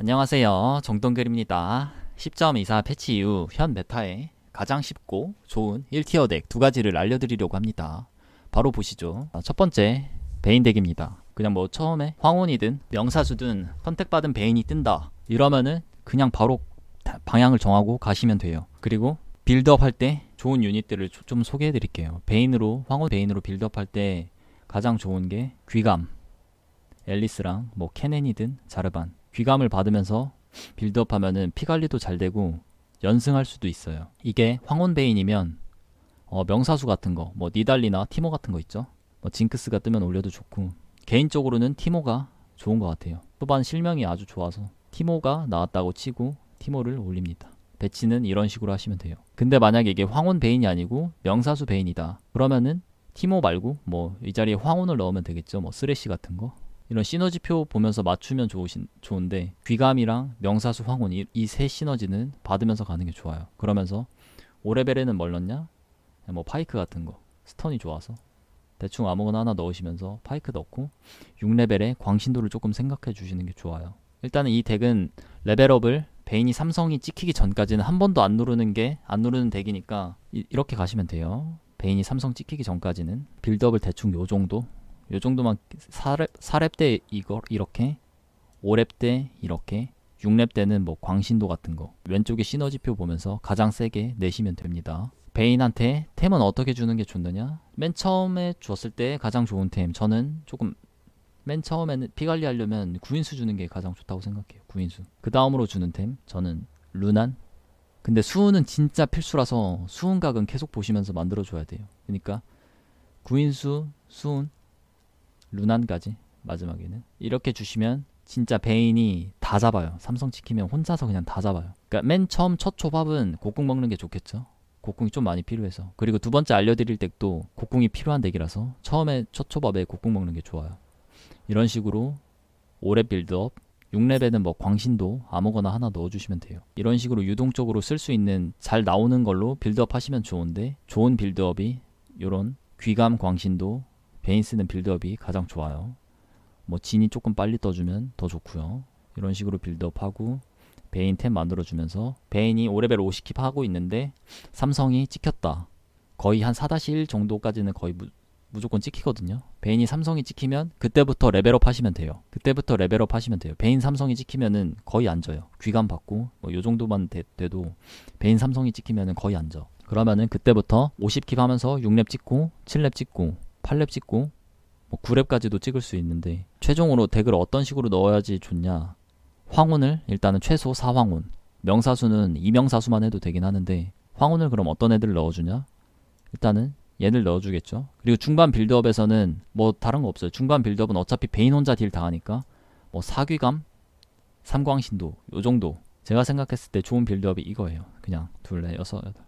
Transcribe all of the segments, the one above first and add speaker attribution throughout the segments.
Speaker 1: 안녕하세요. 정동글입니다. 10.24 패치 이후 현 메타에 가장 쉽고 좋은 1티어 덱 두 가지를 알려드리려고 합니다. 바로 보시죠. 아, 첫 번째, 베인 덱입니다. 그냥 뭐 처음에 황혼이든 명사수든 선택받은 베인이 뜬다. 이러면은 그냥 바로 방향을 정하고 가시면 돼요. 그리고 빌드업 할 때 좋은 유닛들을 좀 소개해 드릴게요. 베인으로, 황혼 베인으로 빌드업 할 때 가장 좋은 게 귀감, 앨리스랑 뭐 케넨이든 자르반 귀감을 받으면서 빌드업 하면은 피 관리도 잘 되고 연승할 수도 있어요. 이게 황혼베인이면 어, 명사수 같은 거, 뭐 니달리나 티모 같은 거 있죠. 뭐 징크스가 뜨면 올려도 좋고 개인적으로는 티모가 좋은 것 같아요. 또반 실명이 아주 좋아서 티모가 나왔다고 치고 티모를 올립니다. 배치는 이런 식으로 하시면 돼요. 근데 만약에 이게 황혼 베인이 아니고 명사수 베인이다. 그러면은 티모 말고 뭐 이 자리에 황혼을 넣으면 되겠죠. 뭐 쓰레쉬 같은 거. 이런 시너지표 보면서 맞추면 좋으신, 좋은데 귀감이랑 명사수 황혼 이세 이 시너지는 받으면서 가는 게 좋아요. 그러면서 5레벨에는 멀렀냐? 뭐 파이크 같은 거 스턴이 좋아서 대충 아무거나 하나 넣으시면서 파이크 넣고 6레벨에 광신도를 조금 생각해 주시는 게 좋아요. 일단은 이 덱은 레벨업을 베인이 삼성이 찍히기 전까지는 한 번도 안 누르는 게 안 누르는 덱이니까 이, 렇게 가시면 돼요. 베인이 삼성 찍히기 전까지는 빌드업을 대충 요 정도 요 정도만 4렙, 4렙 때 이거 이렇게 5랩때 이렇게 6랩 때는 뭐 광신도 같은 거 왼쪽에 시너지표 보면서 가장 세게 내시면 됩니다 베인한테 템은 어떻게 주는 게 좋느냐 맨 처음에 줬을 때 가장 좋은 템 저는 조금 맨 처음에는 피관리 하려면 구인수 주는 게 가장 좋다고 생각해요 구인수 그 다음으로 주는 템 저는 루난 근데 수은은 진짜 필수라서 수은각은 계속 보시면서 만들어줘야 돼요 그러니까 구인수, 수은 루난까지 마지막에는 이렇게 주시면 진짜 베인이 다 잡아요. 삼성 지키면 혼자서 그냥 다 잡아요. 그러니까 맨 처음 첫 초밥은 곡궁 먹는 게 좋겠죠. 곡궁이 좀 많이 필요해서 그리고 두 번째 알려드릴 덱도 곡궁이 필요한 덱이라서 처음에 첫 초밥에 곡궁 먹는 게 좋아요. 이런 식으로 오래 빌드업 6레벨은 뭐 광신도 아무거나 하나 넣어주시면 돼요. 이런 식으로 유동적으로 쓸 수 있는 잘 나오는 걸로 빌드업 하시면 좋은데 좋은 빌드업이 요런 귀감 광신도 베인스는 빌드업이 가장 좋아요. 뭐 진이 조금 빨리 떠주면 더 좋고요. 이런 식으로 빌드업하고 베인 템 만들어주면서 베인이 5레벨 50킵 하고 있는데 삼성이 찍혔다. 거의 한 4-1 정도까지는 거의 무, 무조건 찍히거든요. 베인이 삼성이 찍히면 그때부터 레벨업 하시면 돼요. 그때부터 레벨업 하시면 돼요. 베인 삼성이 찍히면은 거의 안 져요. 귀감 받고 뭐요 정도만 되, 돼도 베인 삼성이 찍히면은 거의 안 져. 그러면은 그때부터 50킵 하면서 6렙 찍고 7렙 찍고 8렙 찍고 뭐 9렙까지도 찍을 수 있는데 최종으로 덱을 어떤 식으로 넣어야지 좋냐 황혼을 일단은 최소 4황혼 명사수는 2명사수만 해도 되긴 하는데 황혼을 그럼 어떤 애들 넣어주냐 일단은 얘를 넣어주겠죠 그리고 중반 빌드업에서는 뭐 다른 거 없어요 중반 빌드업은 어차피 베인 혼자 딜 당하니까 뭐 사귀감 삼광신도 요 정도 제가 생각했을 때 좋은 빌드업이 이거예요 그냥 둘레 여섯 여덟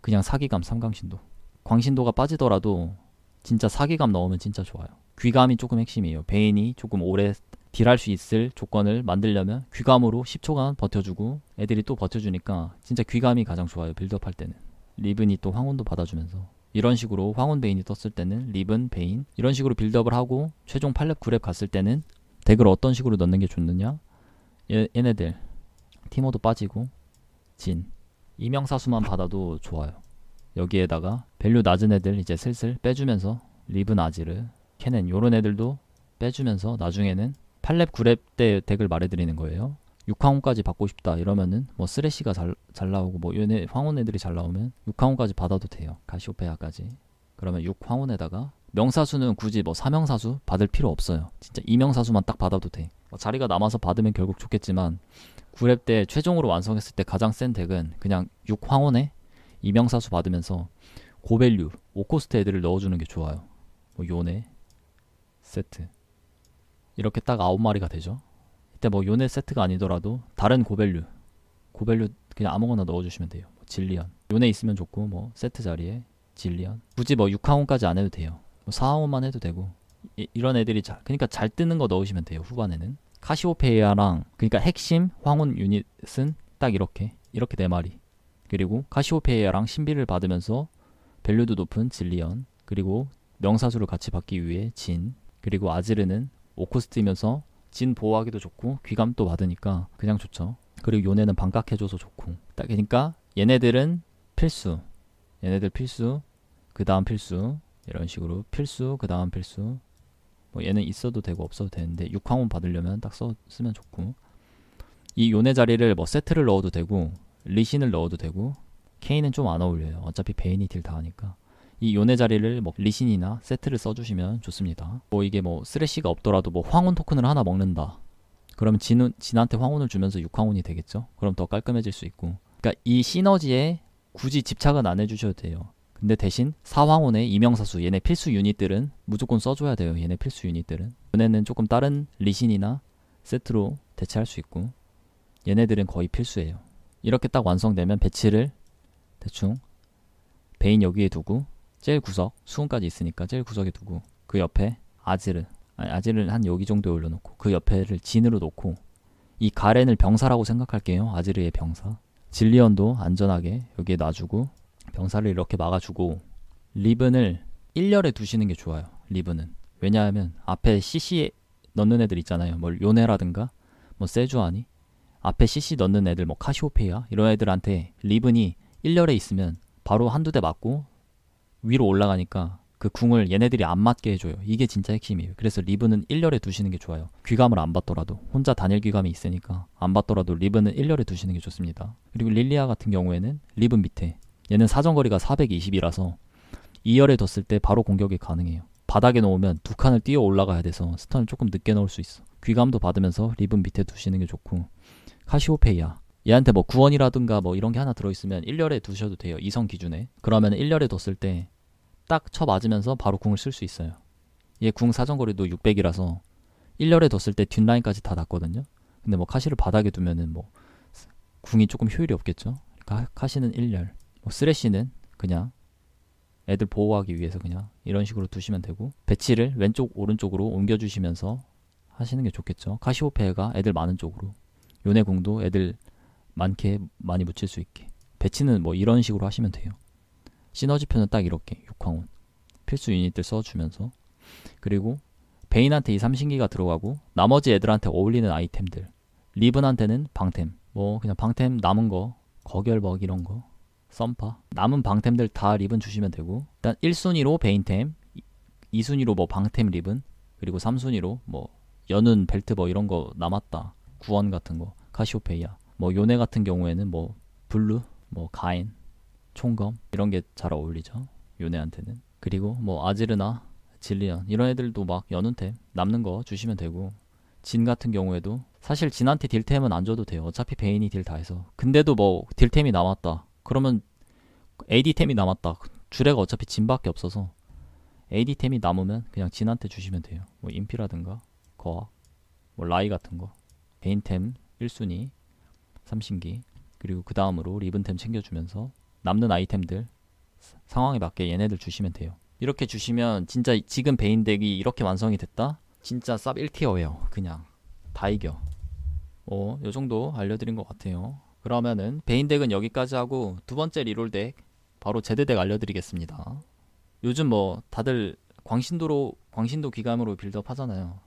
Speaker 1: 그냥 사기감 삼광신도 광신도가 빠지더라도 진짜 사기감 넣으면 진짜 좋아요. 귀감이 조금 핵심이에요. 베인이 조금 오래 딜할 수 있을 조건을 만들려면 귀감으로 10초간 버텨주고 애들이 또 버텨주니까 진짜 귀감이 가장 좋아요. 빌드업 할 때는. 리븐이 또 황혼도 받아주면서 이런 식으로 황혼 베인이 떴을 때는 리븐, 베인 이런 식으로 빌드업을 하고 최종 8렙 9렙 갔을 때는 덱을 어떤 식으로 넣는 게 좋느냐 얘, 얘네들 팀워도 빠지고 진 이명사수만 받아도 좋아요. 여기에다가 밸류 낮은 애들 이제 슬슬 빼주면서 리브 나지르, 캐넨 요런 애들도 빼주면서 나중에는 8렙 9렙 때 덱을 말해드리는 거예요. 6황혼까지 받고 싶다 이러면은 뭐 쓰레쉬가 잘, 잘 나오고 뭐 얘네 황혼 애들이 잘 나오면 6황혼까지 받아도 돼요. 가시오페아까지. 그러면 6황혼에다가 명사수는 굳이 뭐 사명사수 받을 필요 없어요. 진짜 이명사수만 딱 받아도 돼. 뭐 자리가 남아서 받으면 결국 좋겠지만 9렙 때 최종으로 완성했을 때 가장 센 덱은 그냥 6황혼에 이명사수 받으면서 고밸류, 오코스트 애들을 넣어주는 게 좋아요. 뭐 요네, 세트 이렇게 딱 9마리가 되죠. 이때 뭐 요네 세트가 아니더라도 다른 고밸류, 고밸류 그냥 아무거나 넣어주시면 돼요. 뭐 질리언, 요네 있으면 좋고 뭐 세트 자리에 질리언 굳이 뭐 6항원까지 안 해도 돼요. 뭐 4항원만 해도 되고 이, 런 애들이 잘, 그러니까 잘 뜨는 거 넣으시면 돼요. 후반에는 카시오페이아랑 그러니까 핵심 황혼 유닛은 딱 이렇게 이렇게 네 마리 그리고 카시오페이아랑 신비를 받으면서 밸류도 높은 질리언, 그리고 명사수를 같이 받기 위해 진, 그리고 아지르는 오코스트이면서 진 보호하기도 좋고 귀감도 받으니까 그냥 좋죠. 그리고 요네는 반각해줘서 좋고. 딱 그러니까 얘네들은 필수, 얘네들 필수, 그 다음 필수 이런 식으로 필수, 그 다음 필수. 뭐 얘는 있어도 되고 없어도 되는데 육황혼 받으려면 딱 써, 쓰면 좋고 이 요네 자리를 뭐 세트를 넣어도 되고 리신을 넣어도 되고 케인은 좀 안 어울려요. 어차피 베인이 딜 다 하니까 이 요네 자리를 뭐 리신이나 세트를 써주시면 좋습니다. 뭐 이게 뭐 쓰레쉬가 없더라도 뭐 황혼 토큰을 하나 먹는다. 그럼 진, 진한테 황혼을 주면서 육황혼이 되겠죠? 그럼 더 깔끔해질 수 있고 그러니까 이 시너지에 굳이 집착은 안 해주셔도 돼요. 근데 대신 사황혼의 이명사수 얘네 필수 유닛들은 무조건 써줘야 돼요. 얘네 필수 유닛들은 요네는 조금 다른 리신이나 세트로 대체할 수 있고 얘네들은 거의 필수예요. 이렇게 딱 완성되면 배치를 대충 베인 여기에 두고 제일 구석 수은까지 있으니까 제일 구석에 두고 그 옆에 아즈르 아니, 아지를 한 여기 정도에 올려놓고 그 옆에를 진으로 놓고 이 가렌을 병사라고 생각할게요 아즈르의 병사 진리언도 안전하게 여기에 놔주고 병사를 이렇게 막아주고 리븐을 1열에 두시는 게 좋아요 리븐은 왜냐하면 앞에 CC에 넣는 애들 있잖아요 뭐 요네라든가 뭐 세주아니 앞에 CC 넣는 애들 뭐 카시오페이아 이런 애들한테 리븐이 1열에 있으면 바로 한두 대 맞고 위로 올라가니까 그 궁을 얘네들이 안 맞게 해줘요. 이게 진짜 핵심이에요. 그래서 리븐은 1열에 두시는 게 좋아요. 귀감을 안 받더라도 혼자 단일 귀감이 있으니까 안 받더라도 리븐은 1열에 두시는 게 좋습니다. 그리고 릴리아 같은 경우에는 리븐 밑에 얘는 사정거리가 420이라서 2열에 뒀을 때 바로 공격이 가능해요. 바닥에 놓으면 두 칸을 뛰어 올라가야 돼서 스턴을 조금 늦게 넣을 수 있어. 귀감도 받으면서 리븐 밑에 두시는 게 좋고 카시오페이아 얘한테 뭐 구원이라든가 뭐 이런 게 하나 들어있으면 1열에 두셔도 돼요. 이성 기준에. 그러면 1열에 뒀을 때 딱 쳐맞으면서 바로 궁을 쓸 수 있어요. 얘 궁 사정거리도 600이라서 1열에 뒀을 때 뒷라인까지 다 닿거든요. 근데 뭐 카시를 바닥에 두면은 뭐 궁이 조금 효율이 없겠죠. 그러니까 카시는 1열, 뭐 쓰레쉬는 그냥 애들 보호하기 위해서 그냥 이런 식으로 두시면 되고 배치를 왼쪽 오른쪽으로 옮겨주시면서 하시는 게 좋겠죠. 카시오페가 애들 많은 쪽으로. 요네 공도 애들 많게 많이 묻힐 수 있게 배치는 뭐 이런 식으로 하시면 돼요 시너지표는 딱 이렇게 육황온 필수 유닛들 써주면서 그리고 베인한테 이 삼신기가 들어가고 나머지 애들한테 어울리는 아이템들 리븐한테는 방템 뭐 그냥 방템 남은 거 거결먹 이런 거 썸파 남은 방템들 다 리븐 주시면 되고 일단 1순위로 베인템 2순위로 뭐 방템 리븐 그리고 3순위로 뭐 여는 벨트 뭐 이런 거 남았다 구원 같은 거, 카시오페이아, 뭐 요네 같은 경우에는 뭐 블루, 뭐 가인, 총검 이런 게 잘 어울리죠. 요네한테는. 그리고 뭐 아지르나 질리언 이런 애들도 막 연운템 남는 거 주시면 되고 진 같은 경우에도 사실 진한테 딜템은 안 줘도 돼요. 어차피 베인이 딜 다 해서. 근데도 뭐 딜템이 남았다. 그러면 AD템이 남았다. 주례가 어차피 진밖에 없어서 AD템이 남으면 그냥 진한테 주시면 돼요. 뭐 인피라든가 거학, 뭐 라이 같은 거. 베인템 1순위 3신기 그리고 그 다음으로 리븐템 챙겨주면서 남는 아이템들 상황에 맞게 얘네들 주시면 돼요 이렇게 주시면 진짜 지금 베인덱이 이렇게 완성이 됐다? 진짜 쌉 1티어예요 그냥 다 이겨 어 요정도 알려드린 것 같아요 그러면은 베인덱은 여기까지 하고 두 번째 리롤덱 바로 제드덱 알려드리겠습니다 요즘 뭐 다들 광신도로 광신도 기감으로 빌드업 하잖아요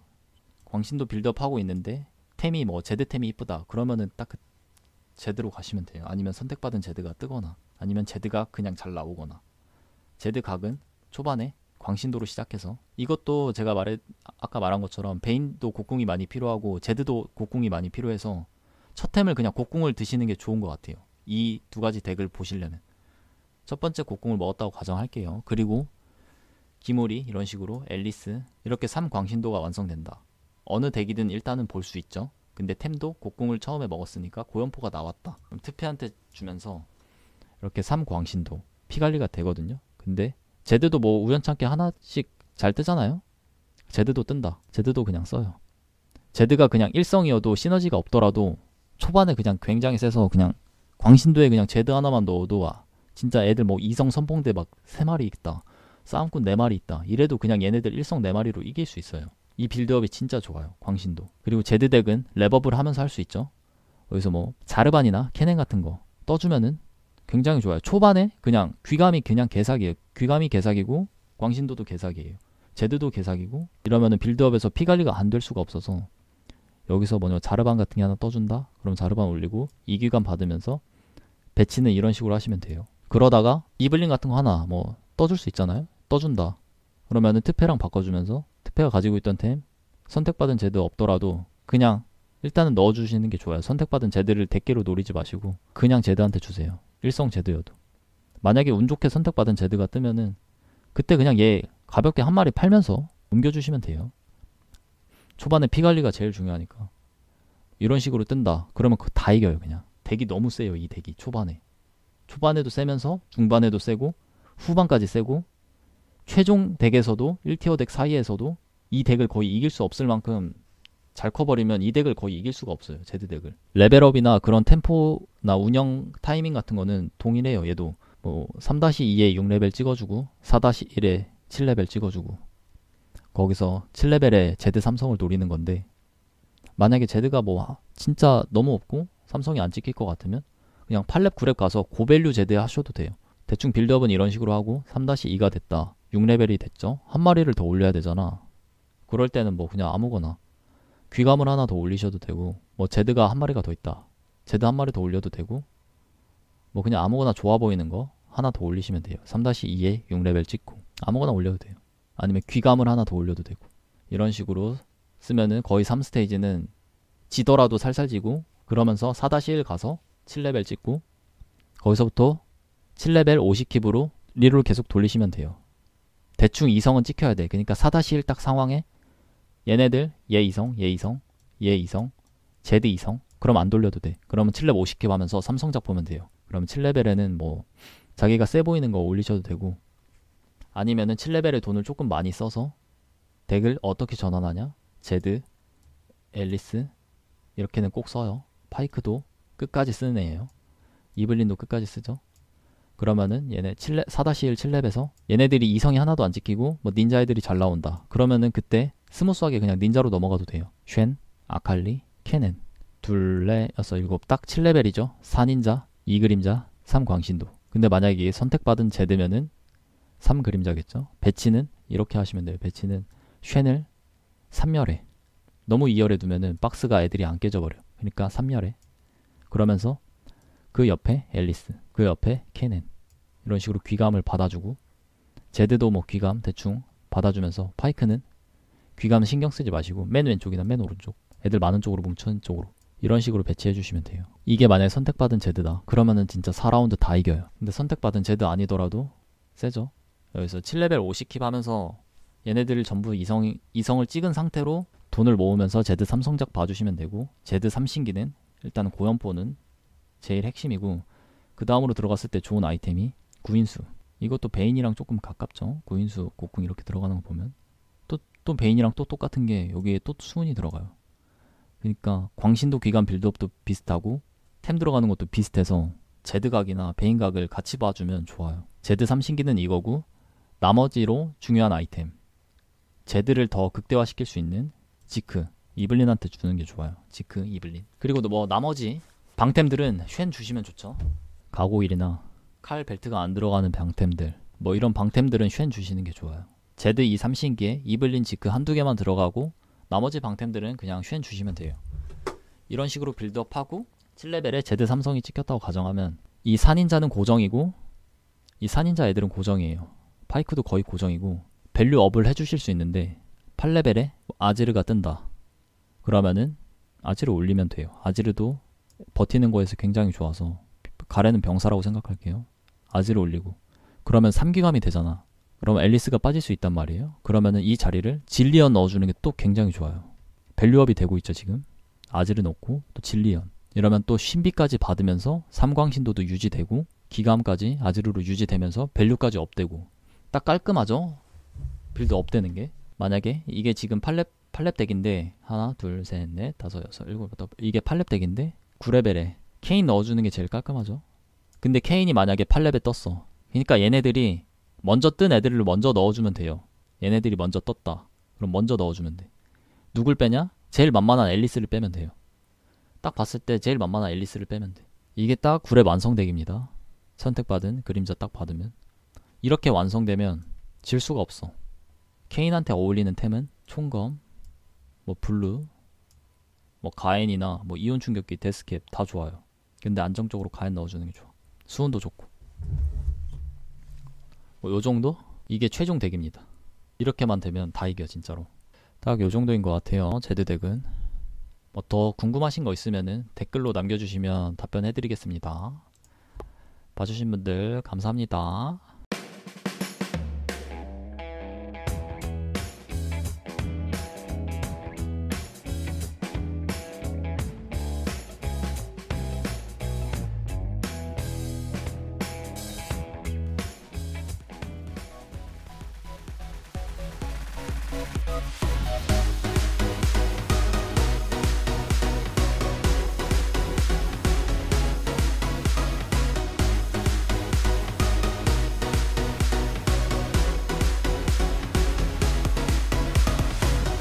Speaker 1: 광신도 빌드업 하고 있는데 템이 뭐 제드 템이 이쁘다 그러면은 딱 그 제드로 가시면 돼요. 아니면 선택받은 제드가 뜨거나 아니면 제드가 그냥 잘 나오거나 제드 각은 초반에 광신도로 시작해서 이것도 제가 말해 아까 말한 것처럼 베인도 곡궁이 많이 필요하고 제드도 곡궁이 많이 필요해서 첫 템을 그냥 곡궁을 드시는 게 좋은 것 같아요. 이 두 가지 덱을 보시려면 첫 번째 곡궁을 먹었다고 가정할게요. 그리고 기모리 이런 식으로 앨리스 이렇게 3광신도가 완성된다. 어느 덱이든 일단은 볼 수 있죠. 근데 템도 곡궁을 처음에 먹었으니까 고연포가 나왔다. 그럼 특패한테 주면서 이렇게 삼광신도 피관리가 되거든요. 근데 제드도 뭐 우연찮게 하나씩 잘 뜨잖아요. 제드도 뜬다. 제드도 그냥 써요. 제드가 그냥 일성이어도 시너지가 없더라도 초반에 그냥 굉장히 세서 그냥 광신도에 그냥 제드 하나만 넣어도 와 진짜 애들 뭐 이성 선봉대 막 세 마리 있다 싸움꾼 네 마리 있다 이래도 그냥 얘네들 일성 네 마리로 이길 수 있어요. 이 빌드업이 진짜 좋아요. 광신도. 그리고 제드덱은 랩업을 하면서 할 수 있죠. 여기서 뭐 자르반이나 캐넨 같은 거 떠주면은 굉장히 좋아요. 초반에 그냥 귀감이 그냥 개사기예요. 귀감이 개사기고 광신도도 개사기예요. 제드도 개사기고 이러면은 빌드업에서 피 관리가 안 될 수가 없어서 여기서 뭐냐 자르반 같은 게 하나 떠준다. 그럼 자르반 올리고 이귀감 받으면서 배치는 이런 식으로 하시면 돼요. 그러다가 이블린 같은 거 하나 뭐 떠줄 수 있잖아요. 떠준다. 그러면은 특패랑 바꿔주면서 스페가 가지고 있던 템 선택받은 제드 없더라도 그냥 일단은 넣어주시는 게 좋아요. 선택받은 제드를 대끼로 노리지 마시고 그냥 제드한테 주세요. 일성 제드여도. 만약에 운 좋게 선택받은 제드가 뜨면은 그때 그냥 얘 가볍게 한 마리 팔면서 옮겨주시면 돼요. 초반에 피 관리가 제일 중요하니까. 이런 식으로 뜬다. 그러면 그거다 이겨요 그냥. 덱이 너무 세요 이 덱이 초반에. 초반에도 세면서 중반에도 세고 후반까지 세고 최종 덱에서도 1티어 덱 사이에서도 이 덱을 거의 이길 수 없을 만큼 잘 커버리면 이 덱을 거의 이길 수가 없어요. 제드 덱을. 레벨업이나 그런 템포나 운영 타이밍 같은 거는 동일해요. 얘도 뭐 3-2에 6레벨 찍어주고 4-1에 7레벨 찍어주고 거기서 7레벨에 제드 삼성을 노리는 건데 만약에 제드가 뭐 진짜 너무 없고 삼성이 안 찍힐 것 같으면 그냥 8렙 9렙 가서 고밸류 제드 하셔도 돼요. 대충 빌드업은 이런 식으로 하고 3-2가 됐다. 6레벨이 됐죠? 한 마리를 더 올려야 되잖아. 그럴 때는 뭐 그냥 아무거나 귀감을 하나 더 올리셔도 되고 뭐 제드가 한 마리가 더 있다. 제드 한 마리 더 올려도 되고 뭐 그냥 아무거나 좋아 보이는 거 하나 더 올리시면 돼요. 3-2에 6레벨 찍고 아무거나 올려도 돼요. 아니면 귀감을 하나 더 올려도 되고 이런 식으로 쓰면은 거의 3스테이지는 지더라도 살살 지고 그러면서 4-1 가서 7레벨 찍고 거기서부터 7레벨 50킵으로 리롤 계속 돌리시면 돼요. 대충 이성은 찍혀야 돼. 그러니까 4-1 딱 상황에 얘네들 얘 이성, 얘 이성, 얘 이성, 제드 이성. 그럼 안 돌려도 돼. 그러면 7렙 50개 하면서 삼성작 보면 돼요. 그러면 7레벨에는 뭐 자기가 세 보이는 거 올리셔도 되고 아니면은 7레벨에 돈을 조금 많이 써서 덱을 어떻게 전환하냐? 제드, 앨리스 이렇게는 꼭 써요. 파이크도 끝까지 쓰는 애예요. 이블린도 끝까지 쓰죠. 그러면은 얘네 7레, 4-1 7렙에서 얘네들이 이성이 하나도 안찍히고뭐 닌자 애들이 잘 나온다. 그러면은 그때 스무스하게 그냥 닌자로 넘어가도 돼요. 쉔, 아칼리, 케넨 둘레, 여섯, 일곱 딱 7레벨이죠. 4닌자, 2그림자, 3광신도. 근데 만약에 선택받은 제드면은 3그림자겠죠. 배치는 이렇게 하시면 돼요. 배치는 쉔을 3열에 너무 2열에 두면은 박스가 애들이 안 깨져버려. 그러니까 3열에 그러면서 그 옆에 앨리스, 그 옆에 케넨 이런 식으로 귀감을 받아주고 제드도 뭐 귀감 대충 받아주면서 파이크는 귀감 신경 쓰지 마시고 맨 왼쪽이나 맨 오른쪽 애들 많은 쪽으로 뭉친 쳐 쪽으로 이런 식으로 배치해 주시면 돼요. 이게 만약에 선택받은 제드다. 그러면은 진짜 4라운드 다 이겨요. 근데 선택받은 제드 아니더라도 세죠. 여기서 7레벨 50킵 하면서 얘네들을 전부 이성, 이성을 찍은 상태로 돈을 모으면서 제드 삼성작 봐주시면 되고 제드 삼신기는 일단 고연포는 제일 핵심이고 그 다음으로 들어갔을 때 좋은 아이템이 구인수 이것도 베인이랑 조금 가깝죠 구인수 곡궁 이렇게 들어가는 거 보면 또, 또 베인이랑 또 똑같은 게 여기에 또 수운이 들어가요 그러니까 광신도 기관 빌드업도 비슷하고 템 들어가는 것도 비슷해서 제드각이나 베인각을 같이 봐주면 좋아요 제드 삼신기는 이거고 나머지로 중요한 아이템 제드를 더 극대화시킬 수 있는 지크 이블린한테 주는 게 좋아요 지크 이블린 그리고 뭐 나머지 방템들은 쉔 주시면 좋죠 가고일이나 칼 벨트가 안 들어가는 방템들 뭐 이런 방템들은 쉔 주시는 게 좋아요 제드 이 3신기에 이블린 지크 한두 개만 들어가고 나머지 방템들은 그냥 쉔 주시면 돼요 이런 식으로 빌드업하고 7레벨에 제드 삼성이 찍혔다고 가정하면 이 산인자는 고정이고 이 산인자 애들은 고정이에요 파이크도 거의 고정이고 밸류 업을 해주실 수 있는데 8레벨에 아지르가 뜬다 그러면은 아지르 올리면 돼요 아지르도 버티는 거에서 굉장히 좋아서 가래는 병사라고 생각할게요. 아지를 올리고 그러면 3기감이 되잖아. 그러면 앨리스가 빠질 수 있단 말이에요. 그러면은 이 자리를 진리언 넣어주는 게 또 굉장히 좋아요. 밸류업이 되고 있죠 지금. 아지를 넣고 또진리언 이러면 또 신비까지 받으면서 삼광신도도 유지되고 기감까지 아지르로 유지되면서 밸류까지 업되고 딱 깔끔하죠? 빌드 업되는 게 만약에 이게 지금 팔렙 팔렙 덱인데 하나 둘 셋 넷 다섯 여섯 일곱 여덟 이게 팔렙 덱인데 9레벨에 케인 넣어주는 게 제일 깔끔하죠. 근데 케인이 만약에 8레벨 떴어. 그러니까 얘네들이 먼저 뜬 애들을 먼저 넣어주면 돼요. 얘네들이 먼저 떴다. 그럼 먼저 넣어주면 돼. 누굴 빼냐? 제일 만만한 앨리스를 빼면 돼요. 딱 봤을 때 제일 만만한 앨리스를 빼면 돼. 이게 딱굴레 완성덱입니다. 선택받은 그림자 딱 받으면. 이렇게 완성되면 질 수가 없어. 케인한테 어울리는 템은 총검, 뭐 블루, 뭐 가엔이나 뭐 이온 충격기, 데스캡 다 좋아요. 근데 안정적으로 가엔 넣어주는 게 좋아. 수온도 좋고. 뭐요 정도? 이게 최종 덱입니다. 이렇게만 되면 다 이겨 진짜로. 딱 요 정도인 것 같아요. 제드 덱은. 뭐 더 궁금하신 거 있으면은 댓글로 남겨주시면 답변해드리겠습니다. 봐주신 분들 감사합니다.